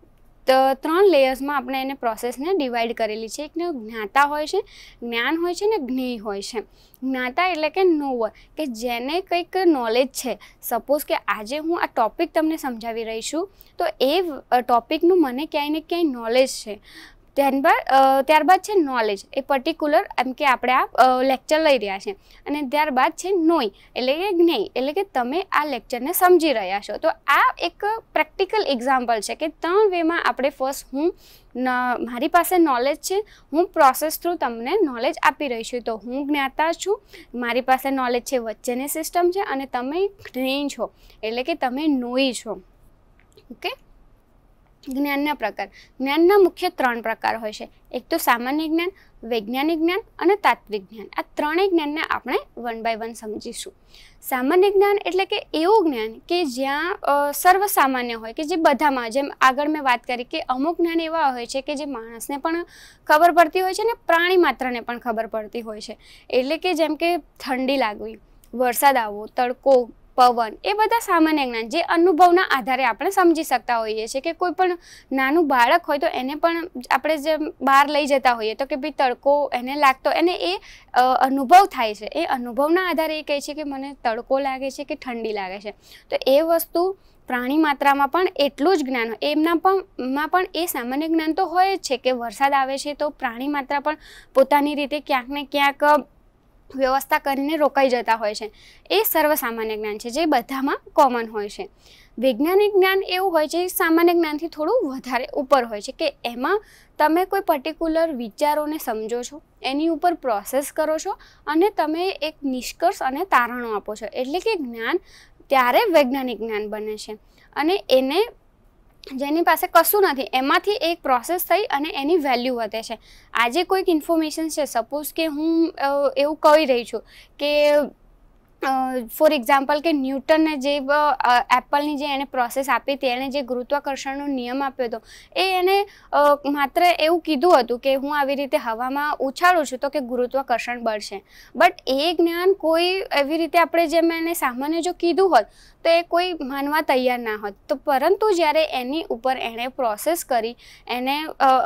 તો ત્રણ લેયર્સમાં આપણે એને પ્રોસેસને ડિવાઈડ કરેલી છે એકને જ્ઞાતા હોય છે જ્ઞાન હોય છે ને જ્ઞેય હોય છે જ્ઞાતા એટલે કે નોવર કે જેને કંઈક નોલેજ છે સપોઝ કે આજે હું આ ટોપિક તમને સમજાવી રહી છું તો એ ટોપિકનું મને ક્યાંય ને ક્યાંય નોલેજ છે ત્યારબાદ ત્યારબાદ છે નોલેજ એ પર્ટિક્યુલર એમ કે આપણે આ લેક્ચર લઈ રહ્યા છે અને ત્યારબાદ છે નોઈ એટલે કે જ્ઞેય એટલે કે તમે આ લેક્ચરને સમજી રહ્યા છો તો આ એક પ્રેક્ટિકલ એક્ઝામ્પલ છે કે ત્રણ વેમાં આપણે ફર્સ્ટ હું મારી પાસે નોલેજ છે હું પ્રોસેસ થ્રુ તમને નોલેજ આપી રહી છું તો હું જ્ઞાતા છું મારી પાસે નોલેજ છે વચ્ચેની સિસ્ટમ છે અને તમે જ્ઞેય છો એટલે કે તમે નોઈ છો ઓકે જ્ઞાનના પ્રકાર જ્ઞાનના મુખ્ય ત્રણ પ્રકાર હોય છે એક તો સામાન્ય જ્ઞાન વૈજ્ઞાનિક જ્ઞાન અને તાત્વિક જ્ઞાન આ ત્રણેય જ્ઞાનને આપણે વન બાય વન સમજીશું સામાન્ય જ્ઞાન એટલે કે એવું જ્ઞાન કે જ્યાં સર્વસામાન્ય હોય કે જે બધામાં જેમ આગળ મેં વાત કરી કે અમુક જ્ઞાન એવા હોય છે કે જે માણસને પણ ખબર પડતી હોય છે ને પ્રાણી માત્રને પણ ખબર પડતી હોય છે એટલે કે જેમ કે ઠંડી લાગવી વરસાદ આવવો તડકો પવન એ બધા સામાન્ય જ્ઞાન જે અનુભવના આધારે આપણે સમજી શકતા હોઈએ છીએ કે કોઈ પણ નાનું બાળક હોય તો એને પણ આપણે જે બહાર લઈ જતા હોઈએ તો કે ભાઈ તડકો એને લાગતો એને એ અનુભવ થાય છે એ અનુભવના આધારે એ કહે છે કે મને તડકો લાગે છે કે ઠંડી લાગે છે તો એ વસ્તુ પ્રાણી માત્રામાં પણ એટલું જ જ્ઞાન હોય એમના પણ માં પણ એ સામાન્ય જ્ઞાન તો હોય જ છે કે વરસાદ આવે છે તો પ્રાણી માત્રા પણ પોતાની રીતે ક્યાંક ને ક્યાંક વ્યવસ્થા કરીને રોકાઈ જતા હોય છે એ સર્વસામાન્ય જ્ઞાન છે જે બધામાં કોમન હોય છે વૈજ્ઞાનિક જ્ઞાન એવું હોય છે સામાન્ય જ્ઞાનથી થોડું વધારે ઉપર હોય છે કે એમાં તમે કોઈ પર્ટિક્યુલર વિચારોને સમજો છો એની ઉપર પ્રોસેસ કરો છો અને તમે એક નિષ્કર્ષ અને તારણો આપો છો એટલે કે જ્ઞાન ત્યારે વૈજ્ઞાનિક જ્ઞાન બને છે અને એને જેની પાસે કશું નથી એમાંથી એક પ્રોસેસ થઈ અને એની વેલ્યુ વધે છે આજે કોઈક ઇન્ફોર્મેશન છે સપોઝ કે હું એવું કહી રહી છું કે ફોર એક્ઝામ્પલ કે ન્યૂટનને જે એપલની જે એણે પ્રોસેસ આપી હતી એણે જે ગુરુત્વાકર્ષણનો નિયમ આપ્યો હતો એ એણે માત્ર એવું કીધું હતું કે હું આવી રીતે હવામાં ઉછાળું છું તો કે ગુરુત્વાકર્ષણ બળશે બટ એ જ્ઞાન કોઈ એવી રીતે આપણે જેમ એને સામાન્ય જો કીધું હોત તો એ કોઈ માનવા તૈયાર ના હોત તો પરંતુ જ્યારે એની ઉપર એણે પ્રોસેસ કરી એને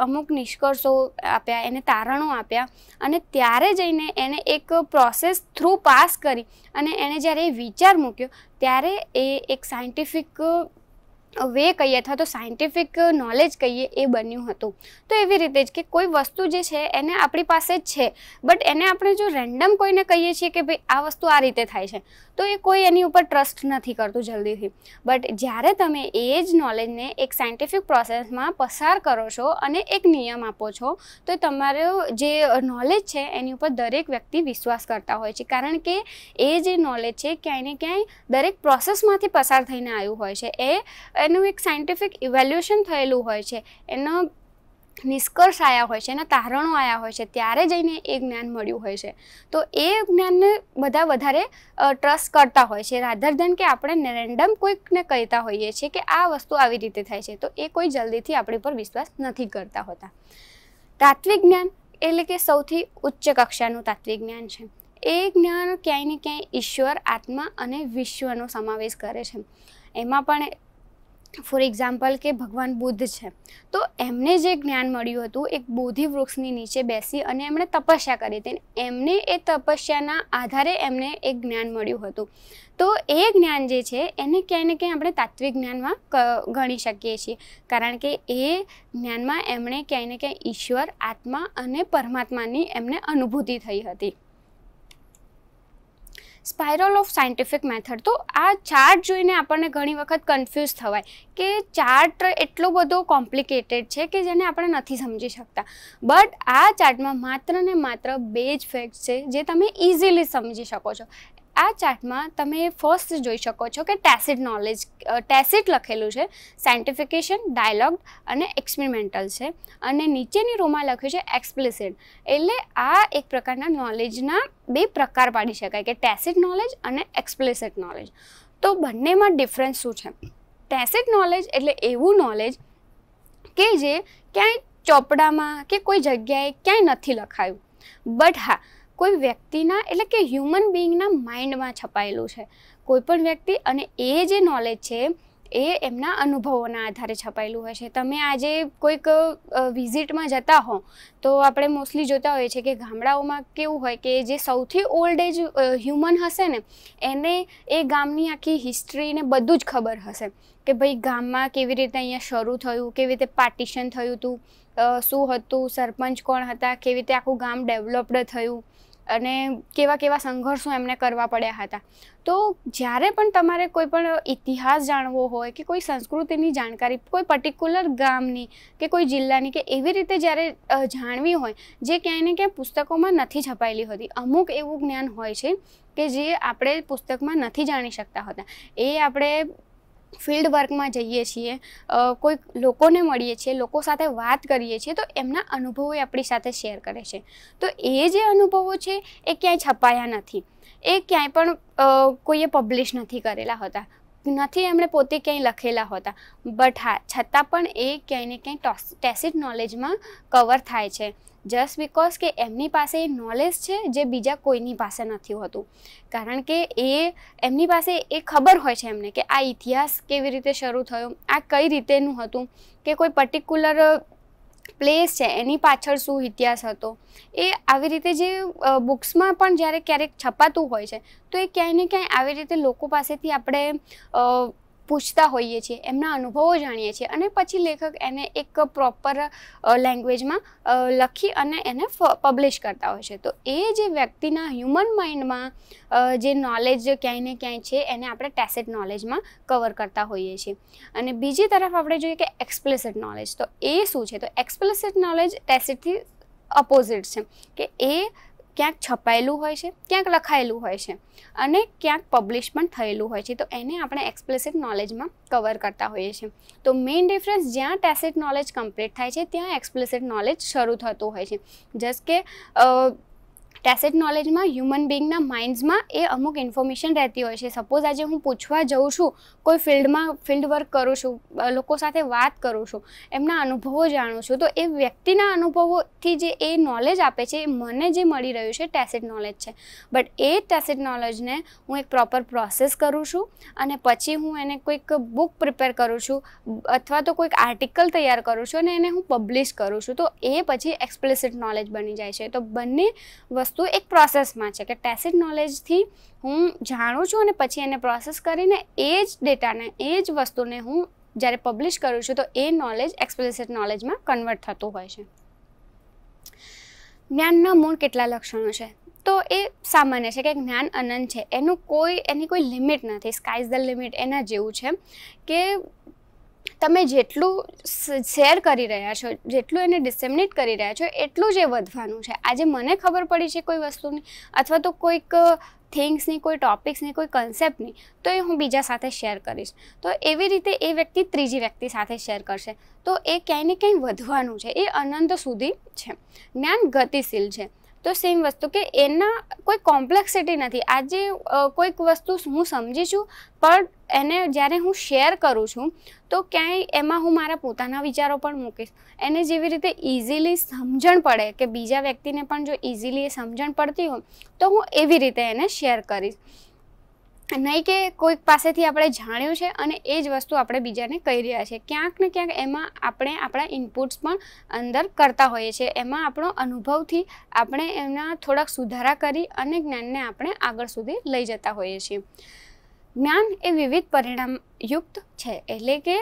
અમુક નિષ્કર્ષો આપ્યા એને તારણો આપ્યા અને ત્યારે જઈને એને એક પ્રોસેસ થ્રુ પાસ કરી અને એણે જ્યારે એ વિચાર મૂક્યો ત્યારે એ એક સાયન્ટિફિક વે કહીએ અથવા તો સાયન્ટિફિક નોલેજ કહીએ એ બન્યું હતું તો એવી રીતે જ કે કોઈ વસ્તુ જે છે એને આપણી પાસે જ છે બટ એને આપણે જો રેન્ડમ કોઈને કહીએ છીએ કે ભાઈ આ વસ્તુ આ રીતે થાય છે તો એ કોઈ એની ઉપર ટ્રસ્ટ નથી કરતું જલ્દીથી બટ જ્યારે તમે એ જ નોલેજને એક સાયન્ટિફિક પ્રોસેસમાં પસાર કરો છો અને એક નિયમ આપો છો તો તમારો જે નોલેજ છે એની ઉપર દરેક વ્યક્તિ વિશ્વાસ કરતા હોય છે કારણ કે એ જે નોલેજ છે ક્યાંય ને ક્યાંય દરેક પ્રોસેસમાંથી પસાર થઈને આવ્યું હોય છે એ એનું એક સાયન્ટિફિક ઇવેલ્યુએશન થયેલું હોય છે એનો નિષ્કર્ષ આવ્યા હોય છે એના તારણો આવ્યા હોય છે ત્યારે જઈને એ જ્ઞાન મળ્યું હોય છે તો એ જ્ઞાનને બધા વધારે ટ્રસ્ટ કરતા હોય છે રાધર ધેન કે આપણે રેન્ડમ કોઈકને કહેતા હોઈએ છીએ કે આ વસ્તુ આવી રીતે થાય છે તો એ કોઈ જલ્દીથી આપણી પર વિશ્વાસ નથી કરતા હોતા તાત્વિક જ્ઞાન એટલે કે સૌથી ઉચ્ચ કક્ષાનું તાત્વિક જ્ઞાન છે એ જ્ઞાન ક્યાંય ને ક્યાંય ઈશ્વર આત્મા અને વિશ્વનો સમાવેશ કરે છે એમાં પણ ફોર એક્ઝામ્પલ કે ભગવાન બુદ્ધ છે તો એમને જે જ્ઞાન મળ્યું હતું એક બોધિ વૃક્ષની નીચે બેસી અને એમણે તપસ્યા કરી હતી એમને એ તપસ્યાના આધારે એમને એક જ્ઞાન મળ્યું હતું તો એ જ્ઞાન જે છે એને ક્યાંય ને ક્યાંય આપણે તાત્વિક જ્ઞાનમાં ગણી શકીએ છીએ કારણ કે એ જ્ઞાનમાં એમણે ક્યાંય ને ક્યાંય ઈશ્વર આત્મા અને પરમાત્માની એમને અનુભૂતિ થઈ હતી સ્પાયરલ ઓફ સાયન્ટિફિક મેથડ તો આ ચાર્ટ જોઈને આપણને ઘણી વખત કન્ફ્યુઝ થવાય કે ચાર્ટ એટલો બધો કોમ્પ્લિકેટેડ છે કે જેને આપણે નથી સમજી શકતા બટ આ ચાર્ટમાં માત્ર ને માત્ર બે જ ફેક્ટ છે જે તમે ઇઝીલી સમજી શકો છો આ ચાર્ટમાં તમે ફર્સ્ટ જોઈ શકો છો કે ટેસિડ નોલેજ ટેસિટ લખેલું છે સાયન્ટિફિકેશન ડાયલોગ અને એક્સપેરિમેન્ટલ છે અને નીચેની રોમાં લખ્યું છે એક્સપ્લિસિટ એટલે આ એક પ્રકારના નોલેજના બે પ્રકાર પાડી શકાય કે ટેસિટ નોલેજ અને એક્સપ્લિસિટ નોલેજ તો બંનેમાં ડિફરન્સ શું છે ટેસિટ નોલેજ એટલે એવું નોલેજ કે જે ક્યાંય ચોપડામાં કે કોઈ જગ્યાએ ક્યાંય નથી લખાયું બટ હા કોઈ વ્યક્તિના એટલે કે હ્યુમન બિંગના માઇન્ડમાં છપાયેલું છે કોઈ પણ વ્યક્તિ અને એ જે નોલેજ છે એ એમના અનુભવોના આધારે છપાયેલું હોય છે તમે આજે કોઈક વિઝિટમાં જતા હો તો આપણે મોસ્ટલી જોતા હોઈએ છીએ કે ગામડાઓમાં કેવું હોય કે જે સૌથી ઓલ્ડ એજ હ્યુમન હશે ને એને એ ગામની આખી હિસ્ટ્રીને બધું જ ખબર હશે કે ભાઈ ગામમાં કેવી રીતે અહીંયા શરૂ થયું કેવી રીતે પાર્ટીશન થયું હતું શું હતું સરપંચ કોણ હતા કેવી રીતે આખું ગામ ડેવલપ્ડ થયું અને કેવા કેવા સંઘર્ષો એમને કરવા પડ્યા હતા તો જ્યારે પણ તમારે કોઈ પણ ઇતિહાસ જાણવો હોય કે કોઈ સંસ્કૃતિની જાણકારી કોઈ પર્ટિક્યુલર ગામની કે કોઈ જિલ્લાની કે એવી રીતે જ્યારે જાણવી હોય જે ક્યાંય ને ક્યાંય પુસ્તકોમાં નથી છપાયેલી હોતી અમુક એવું જ્ઞાન હોય છે કે જે આપણે પુસ્તકમાં નથી જાણી શકતા હોતા એ આપણે ફિલ્ડ વર્કમાં જઈએ છીએ કોઈ લોકોને મળીએ છીએ લોકો સાથે વાત કરીએ છીએ તો એમના અનુભવો એ આપણી સાથે શેર કરે છે તો એ જે અનુભવો છે એ ક્યાંય છપાયા નથી એ ક્યાંય પણ કોઈએ પબ્લિશ નથી કરેલા હોતા નથી એમણે પોતે ક્યાંય લખેલા હોતા બટ હા છતાં પણ એ ક્યાંય ને ક્યાંય ટેસિટ નોલેજમાં કવર થાય છે જસ્ટ બિકોઝ કે એમની પાસે એ નોલેજ છે જે બીજા કોઈની પાસે નથી હોતું કારણ કે એ એમની પાસે એ ખબર હોય છે એમને કે આ ઇતિહાસ કેવી રીતે શરૂ થયો આ કઈ રીતેનું હતું કે કોઈ પર્ટિક્યુલર પ્લેસ છે એની પાછળ શું ઇતિહાસ હતો એ આવી રીતે જે બુક્સમાં પણ જ્યારે ક્યારેક છપાતું હોય છે તો એ ક્યાંય ને ક્યાંય આવી રીતે લોકો પાસેથી આપણે પૂછતા હોઈએ છીએ એમના અનુભવો જાણીએ છીએ અને પછી લેખક એને એક પ્રોપર લેંગ્વેજમાં લખી અને એને પબ્લિશ કરતા હોય છે તો એ જે વ્યક્તિના હ્યુમન માઇન્ડમાં જે નોલેજ ક્યાંય ને ક્યાંય છે એને આપણે ટેસેટ નોલેજમાં કવર કરતા હોઈએ છીએ અને બીજી તરફ આપણે જોઈએ કે એક્સપ્લિસિટ નોલેજ તો એ શું છે તો એક્સપ્લિસિટ નોલેજ ટેસેટથી અપોઝિટ છે કે એ ક્યાંક છપાયેલું હોય છે ક્યાંક લખાયેલું હોય છે અને ક્યાંક પબ્લિશ પણ થયેલું હોય છે તો એને આપણે એક્સપ્લેસિટ નોલેજમાં કવર કરતા હોઈએ છીએ તો મેઇન ડિફરન્સ જ્યાં ટેસિટ નોલેજ કમ્પ્લીટ થાય છે ત્યાં એક્સપ્લેસિટ નોલેજ શરૂ થતું હોય છે જસ્ટ કે ટેસેટ નોલેજમાં હ્યુમન બિંગના માઇન્ડ્સમાં એ અમુક ઇન્ફોર્મેશન રહેતી હોય છે સપોઝ આજે હું પૂછવા જઉં છું કોઈ ફિલ્ડમાં ફિલ્ડ વર્ક કરું છું લોકો સાથે વાત કરું છું એમના અનુભવો જાણું છું તો એ વ્યક્તિના અનુભવોથી જે એ નોલેજ આપે છે એ મને જે મળી રહ્યું છે ટેસેટ નોલેજ છે બટ એ ટેસેટ નોલેજને હું એક પ્રોપર પ્રોસેસ કરું છું અને પછી હું એને કોઈક બુક પ્રિપેર કરું છું અથવા તો કોઈક આર્ટિકલ તૈયાર કરું છું અને એને હું પબ્લિશ કરું છું તો એ પછી એક્સપ્લિસિટ નોલેજ બની જાય છે તો બંને વસ્તુ એક પ્રોસેસમાં છે કે ટેસિટ નોલેજથી હું જાણું છું અને પછી એને પ્રોસેસ કરીને એ જ ડેટાને એ જ વસ્તુને હું જ્યારે પબ્લિશ કરું છું તો એ નોલેજ એક્સપ્લિસિટ નોલેજમાં કન્વર્ટ થતું હોય છે જ્ઞાનના મૂળ કેટલા લક્ષણો છે તો એ સામાન્ય છે કે જ્ઞાન અનંત છે એનું કોઈ એની કોઈ લિમિટ નથી સ્કાય ઇઝ ધ લિમિટ એના જેવું છે કે તમે જેટલું શેર કરી રહ્યા છો જેટલું એને ડિસેમિનેટ કરી રહ્યા છો એટલું જ એ વધવાનું છે આજે મને ખબર પડી છે કોઈ વસ્તુની અથવા તો કોઈક થિંગ્સની કોઈ ટોપિક્સની કોઈ કન્સેપ્ટની તો એ હું બીજા સાથે શેર કરીશ તો એવી રીતે એ વ્યક્તિ ત્રીજી વ્યક્તિ સાથે શેર કરશે તો એ ક્યાંય ને ક્યાંય વધવાનું છે એ અનંત સુધી છે જ્ઞાન ગતિશીલ છે તો સેમ વસ્તુ કે એના કોઈ કોમ્પ્લેક્સિટી નથી આજે કોઈક વસ્તુ હું સમજી છું પણ એને જ્યારે હું શેર કરું છું તો ક્યાંય એમાં હું મારા પોતાના વિચારો પણ મૂકીશ એને જેવી રીતે ઇઝીલી સમજણ પડે કે બીજા વ્યક્તિને પણ જો ઇઝીલી એ સમજણ પડતી હોય તો હું એવી રીતે એને શેર કરીશ નહીં કે કોઈક પાસેથી આપણે જાણ્યું છે અને એ જ વસ્તુ આપણે બીજાને કહી રહ્યા છીએ ક્યાંક ને ક્યાંક એમાં આપણે આપણા ઇનપુટ્સ પણ અંદર કરતા હોઈએ છીએ એમાં આપણો અનુભવથી આપણે એમના થોડાક સુધારા કરી અને જ્ઞાનને આપણે આગળ સુધી લઈ જતા હોઈએ છીએ જ્ઞાન એ વિવિધ પરિણામયુક્ત છે એટલે કે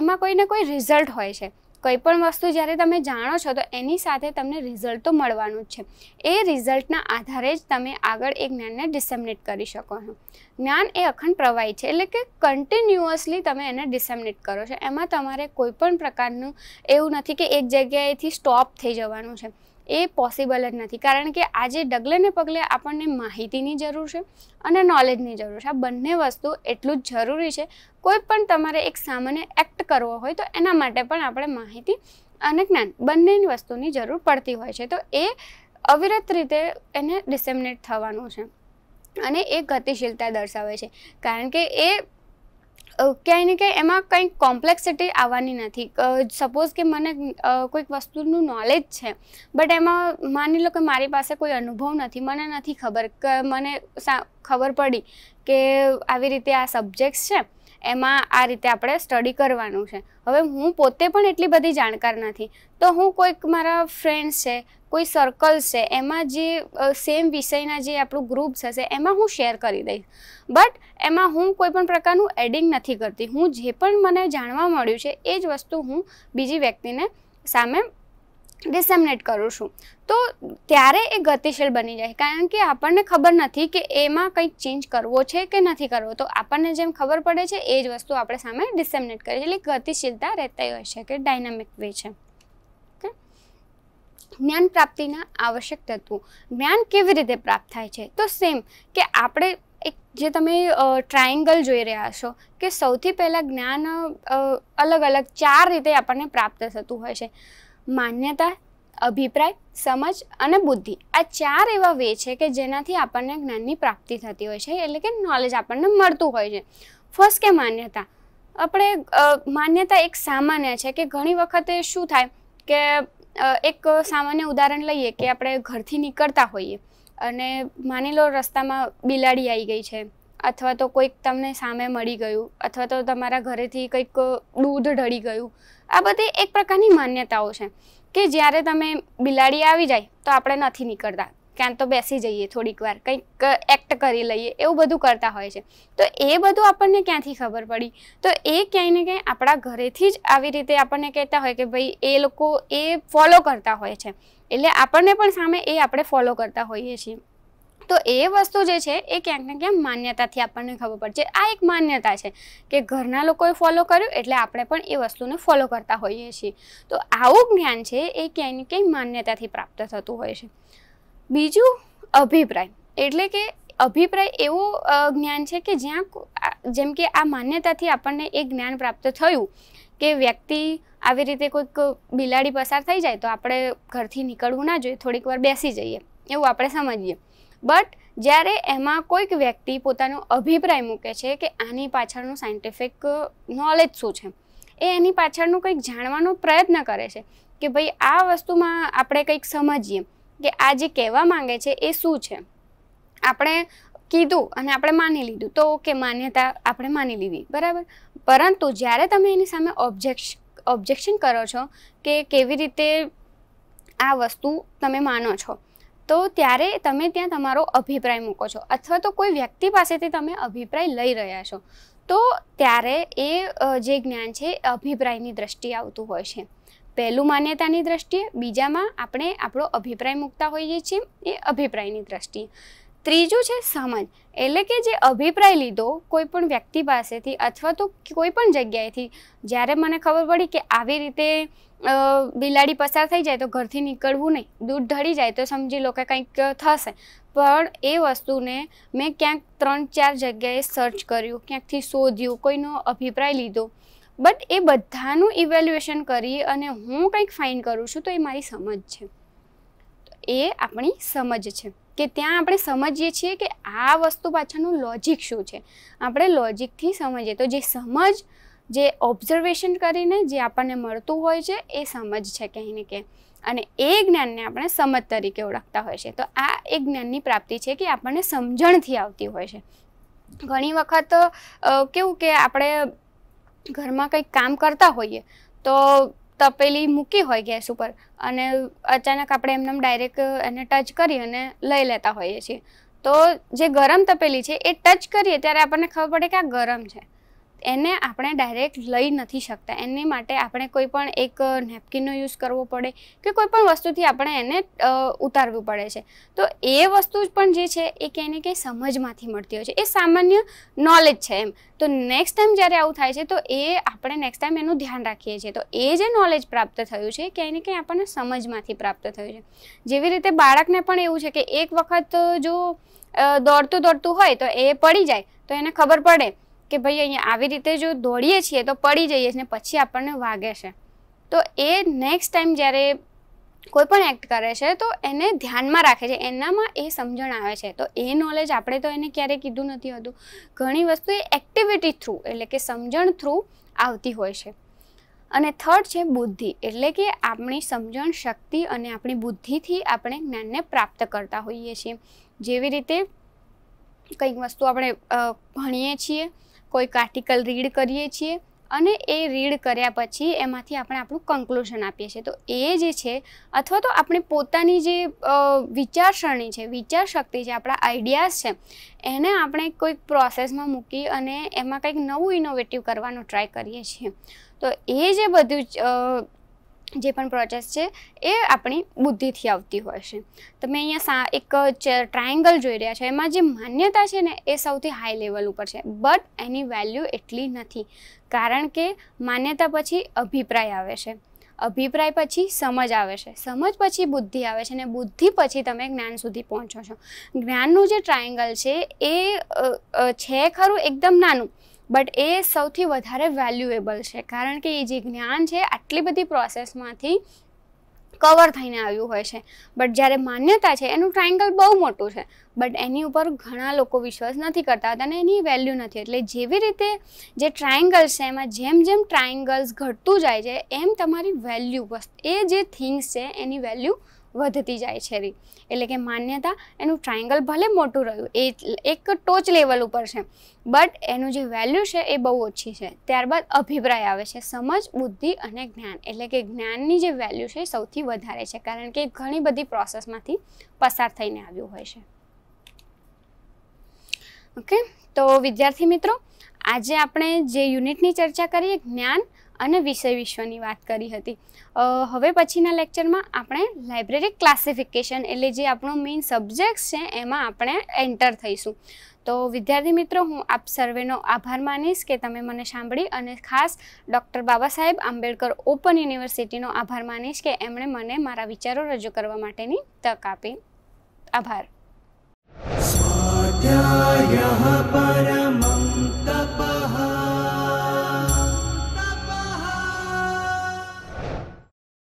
એમાં કોઈને કોઈ રિઝલ્ટ હોય છે કંઈ પણ વસ્તુ જ્યારે તમે જાણો છો તો એની સાથે તમને રિઝલ્ટ તો મળવાનું જ છે એ રિઝલ્ટના આધારે જ તમે આગળ એ જ્ઞાનને ડિસેમિનેટ કરી શકો છો જ્ઞાન એ અખંડ પ્રવાહી છે એટલે કે કન્ટિન્યુઅસલી તમે એને ડિસેમિનેટ કરો છો એમાં તમારે કોઈ પણ પ્રકારનું એવું નથી કે એક જગ્યાએથી સ્ટોપ થઈ જવાનું છે એ પોસિબલ જ નથી કારણ કે આજે ડગલેને પગલે આપણને માહિતીની જરૂર છે અને નોલેજની જરૂર છે આ બંને વસ્તુ એટલું જ જરૂરી છે કોઈ પણ તમારે એક સામાન્ય એક્ટ કરવો હોય તો એના માટે પણ આપણે માહિતી અને જ્ઞાન બંનેની વસ્તુની જરૂર પડતી હોય છે તો એ અવિરત રીતે એને ડિસેમિનેટ થવાનું છે અને એ ગતિશીલતા દર્શાવે છે કારણ કે એ ક્યાંય ને એમાં કંઈક કોમ્પ્લેક્સિટી આવવાની નથી સપોઝ કે મને કોઈક વસ્તુનું નોલેજ છે બટ એમાં માની લો કે મારી પાસે કોઈ અનુભવ નથી મને નથી ખબર કે મને ખબર પડી કે આવી રીતે આ સબ્જેક્ટ્સ છે એમાં આ રીતે આપણે સ્ટડી કરવાનું છે હવે હું પોતે પણ એટલી બધી જાણકાર નથી તો હું કોઈક મારા ફ્રેન્ડ્સ છે કોઈ સર્કલ્સ છે એમાં જે સેમ વિષયના જે આપણું ગ્રુપ્સ હશે એમાં હું શેર કરી દઈશ બટ એમાં હું કોઈ પણ પ્રકારનું એડિંગ નથી કરતી હું જે પણ મને જાણવા મળ્યું છે એ જ વસ્તુ હું બીજી વ્યક્તિને સામે ડિસેમિનેટ કરું છું તો ત્યારે એ ગતિશીલ બની જાય કારણ કે આપણને ખબર નથી કે એમાં કંઈક ચેન્જ કરવો છે કે નથી કરવો તો આપણને જેમ ખબર પડે છે એ જ વસ્તુ આપણે સામે ડિસેમિનેટ કરીએ છીએ એટલે ગતિશીલતા રહેતી હોય છે કે ડાયનામિક વે છે જ્ઞાન પ્રાપ્તિના આવશ્યક તત્વો જ્ઞાન કેવી રીતે પ્રાપ્ત થાય છે તો સેમ કે આપણે એક જે તમે ટ્રાયંગલ જોઈ રહ્યા છો કે સૌથી પહેલાં જ્ઞાન અલગ અલગ ચાર રીતે આપણને પ્રાપ્ત થતું હોય છે માન્યતા અભિપ્રાય સમજ અને બુદ્ધિ આ ચાર એવા વે છે કે જેનાથી આપણને જ્ઞાનની પ્રાપ્તિ થતી હોય છે એટલે કે નોલેજ આપણને મળતું હોય છે ફર્સ્ટ કે માન્યતા આપણે માન્યતા એક સામાન્ય છે કે ઘણી વખતે શું થાય કે એક સામાન્ય ઉદાહરણ લઈએ કે આપણે ઘરથી નીકળતા હોઈએ અને માની લો રસ્તામાં બિલાડી આવી ગઈ છે અથવા તો કોઈક તમને સામે મળી ગયું અથવા તો તમારા ઘરેથી કંઈક દૂધ ઢળી ગયું આ બધી એક પ્રકારની માન્યતાઓ છે કે જ્યારે તમે બિલાડી આવી જાય તો આપણે નથી નીકળતા ક્યાં તો બેસી જઈએ થોડીક વાર કંઈક એક્ટ કરી લઈએ એવું બધું કરતા હોય છે તો એ બધું આપણને ક્યાંથી ખબર પડી તો એ ક્યાંય ને ક્યાંય આપણા ઘરેથી જ આવી રીતે આપણને કહેતા હોય કે ભાઈ એ લોકો એ ફોલો કરતા હોય છે એટલે આપણને પણ સામે એ આપણે ફોલો કરતા હોઈએ છીએ તો એ વસ્તુ જે છે એ ક્યાંક ને ક્યાંક માન્યતાથી આપણને ખબર પડશે આ એક માન્યતા છે કે ઘરના લોકોએ ફોલો કર્યું એટલે આપણે પણ એ વસ્તુને ફોલો કરતા હોઈએ છીએ તો આવું જ્ઞાન છે એ ક્યાંય ને ક્યાંય માન્યતાથી પ્રાપ્ત થતું હોય છે બીજું અભિપ્રાય એટલે કે અભિપ્રાય એવું જ્ઞાન છે કે જ્યાં જેમ કે આ માન્યતાથી આપણને એ જ્ઞાન પ્રાપ્ત થયું કે વ્યક્તિ આવી રીતે કોઈક બિલાડી પસાર થઈ જાય તો આપણે ઘરથી નીકળવું ના જોઈએ થોડીક વાર બેસી જઈએ એવું આપણે સમજીએ બટ જ્યારે એમાં કોઈક વ્યક્તિ પોતાનો અભિપ્રાય મૂકે છે કે આની પાછળનું સાયન્ટિફિક નોલેજ શું છે એ એની પાછળનું કંઈક જાણવાનો પ્રયત્ન કરે છે કે ભાઈ આ વસ્તુમાં આપણે કંઈક સમજીએ કે આ જે કહેવા માંગે છે એ શું છે આપણે કીધું અને આપણે માની લીધું તો ઓકે માન્યતા આપણે માની લીધી બરાબર પરંતુ જ્યારે તમે એની સામે ઓબ્જેક્શ ઓબ્જેક્શન કરો છો કે કેવી રીતે આ વસ્તુ તમે માનો છો તો ત્યારે તમે ત્યાં તમારો અભિપ્રાય મૂકો છો અથવા તો કોઈ વ્યક્તિ પાસેથી તમે અભિપ્રાય લઈ રહ્યા છો તો ત્યારે એ જે જ્ઞાન છે અભિપ્રાયની દ્રષ્ટિ આવતું હોય છે પહેલું માન્યતાની દ્રષ્ટિએ બીજામાં આપણે આપણો અભિપ્રાય મૂકતા હોઈએ છીએ એ અભિપ્રાયની દ્રષ્ટિએ ત્રીજું છે સમજ એટલે કે જે અભિપ્રાય લીધો કોઈ પણ વ્યક્તિ પાસેથી અથવા તો કોઈ પણ જગ્યાએથી જ્યારે મને ખબર પડી કે આવી રીતે બિલાડી પસાર થઈ જાય તો ઘરથી નીકળવું નહીં દૂર ઢળી જાય તો સમજી લો કે કંઈક થશે પણ એ વસ્તુને મેં ક્યાંક ત્રણ ચાર જગ્યાએ સર્ચ કર્યું ક્યાંકથી શોધ્યું કોઈનો અભિપ્રાય લીધો બટ એ બધાનું ઇવેલ્યુએશન કરી અને હું કંઈક ફાઇન કરું છું તો એ મારી સમજ છે એ આપણી સમજ છે કે ત્યાં આપણે સમજીએ છીએ કે આ વસ્તુ પાછળનું લોજિક શું છે આપણે લોજિકથી સમજીએ તો જે સમજ જે ઓબ્ઝર્વેશન કરીને જે આપણને મળતું હોય છે એ સમજ છે કહીને કે અને એ જ્ઞાનને આપણે સમજ તરીકે ઓળખતા હોય છે તો આ એક જ્ઞાનની પ્રાપ્તિ છે કે આપણને સમજણથી આવતી હોય છે ઘણી વખત કેવું કે આપણે ઘરમાં કંઈક કામ કરતા હોઈએ તો તપેલી મૂકી હોય ગેસ ઉપર અને અચાનક આપણે એમનેમ ડાયરેક્ટ એને ટચ કરી અને લઈ લેતા હોઈએ છીએ તો જે ગરમ તપેલી છે એ ટચ કરીએ ત્યારે આપણને ખબર પડે કે આ ગરમ છે એને આપણે ડાયરેક્ટ લઈ નથી શકતા એની માટે આપણે કોઈ પણ એક નેપકિનનો યુઝ કરવો પડે કે કોઈ પણ વસ્તુથી આપણે એને ઉતારવું પડે છે તો એ વસ્તુ પણ જે છે એ ક્યાંય ને ક્યાંય સમજમાંથી મળતી હોય છે એ સામાન્ય નોલેજ છે એમ તો નેક્સ્ટ ટાઈમ જ્યારે આવું થાય છે તો એ આપણે નેક્સ્ટ ટાઈમ એનું ધ્યાન રાખીએ છીએ તો એ જે નોલેજ પ્રાપ્ત થયું છે કે એને કંઈ આપણને સમજમાંથી પ્રાપ્ત થયું છે જેવી રીતે બાળકને પણ એવું છે કે એક વખત જો દોડતું દોડતું હોય તો એ પડી જાય તો એને ખબર પડે કે ભાઈ અહીંયા આવી રીતે જો દોડીએ છીએ તો પડી જઈએ છીએ પછી આપણને વાગે છે તો એ નેક્સ્ટ ટાઈમ જ્યારે કોઈ પણ એક્ટ કરે છે તો એને ધ્યાનમાં રાખે છે એનામાં એ સમજણ આવે છે તો એ નોલેજ આપણે તો એને ક્યારેય કીધું નથી હોતું ઘણી વસ્તુ એ એક્ટિવિટી થ્રુ એટલે કે સમજણ થ્રુ આવતી હોય છે અને થર્ડ છે બુદ્ધિ એટલે કે આપણી સમજણ શક્તિ અને આપણી બુદ્ધિથી આપણે જ્ઞાનને પ્રાપ્ત કરતા હોઈએ છીએ જેવી રીતે કંઈક વસ્તુ આપણે ભણીએ છીએ કોઈક આર્ટિકલ રીડ કરીએ છીએ અને એ રીડ કર્યા પછી એમાંથી આપણે આપણું કન્ક્લુઝન આપીએ છીએ તો એ જે છે અથવા તો આપણે પોતાની જે વિચારસરણી છે વિચારશક્તિ જે આપણા આઈડિયાઝ છે એને આપણે કોઈક પ્રોસેસમાં મૂકી અને એમાં કંઈક નવું ઇનોવેટિવ કરવાનો ટ્રાય કરીએ છીએ તો એ જે બધું જે પણ પ્રોસેસ છે એ આપણી બુદ્ધિથી આવતી હોય છે તમે અહીંયા સા એક ટ્રાયંગલ જોઈ રહ્યા છો એમાં જે માન્યતા છે ને એ સૌથી હાઈ લેવલ ઉપર છે બટ એની વેલ્યુ એટલી નથી કારણ કે માન્યતા પછી અભિપ્રાય આવે છે અભિપ્રાય પછી સમજ આવે છે સમજ પછી બુદ્ધિ આવે છે અને બુદ્ધિ પછી તમે જ્ઞાન સુધી પહોંચો છો જ્ઞાનનું જે ટ્રાયંગલ છે એ છે ખરું એકદમ નાનું બટ એ સૌથી વધારે વેલ્યુએબલ છે કારણ કે એ જે જ્ઞાન છે આટલી બધી પ્રોસેસમાંથી કવર થઈને આવ્યું હોય છે બટ જ્યારે માન્યતા છે એનું ટ્રાયંગલ બહુ મોટું છે બટ એની ઉપર ઘણા લોકો વિશ્વાસ નથી કરતા અને એની વેલ્યુ નથી એટલે જેવી રીતે જે ટ્રાયંગલ્સ છે એમાં જેમ જેમ ટ્રાયંગલ્સ ઘટતું જાય છે એમ તમારી વેલ્યુ એ જે થિંગ્સ છે એની વેલ્યુ વધતી જાય છે રી એટલે કે માન્યતા એનું ટ્રાયંગલ ભલે મોટું રહ્યું એ એક ટોચ લેવલ ઉપર છે બટ એનું જે વેલ્યુ છે એ બહુ ઓછી છે ત્યારબાદ અભિપ્રાય આવે છે સમજ બુદ્ધિ અને જ્ઞાન એટલે કે જ્ઞાનની જે વેલ્યુ છે એ સૌથી વધારે છે કારણ કે ઘણી બધી પ્રોસેસમાંથી પસાર થઈને આવ્યું હોય છે ઓકે તો વિદ્યાર્થી મિત્રો આજે આપણે જે યુનિટની ચર્ચા કરીએ જ્ઞાન અને વિષય વિશ્વની વાત કરી હતી હવે પછીના લેક્ચરમાં આપણે લાઇબ્રેરી ક્લાસિફિકેશન એટલે જે આપણો મેઇન સબ્જેક્ટ છે એમાં આપણે એન્ટર થઈશું તો વિદ્યાર્થી મિત્રો હું આપ સર્વેનો આભાર માનીશ કે તમે મને સાંભળી અને ખાસ ડૉક્ટર બાબા સાહેબ આંબેડકર ઓપન યુનિવર્સિટીનો આભાર માનીશ કે એમણે મને મારા વિચારો રજૂ કરવા માટેની તક આપી આભાર परमं तप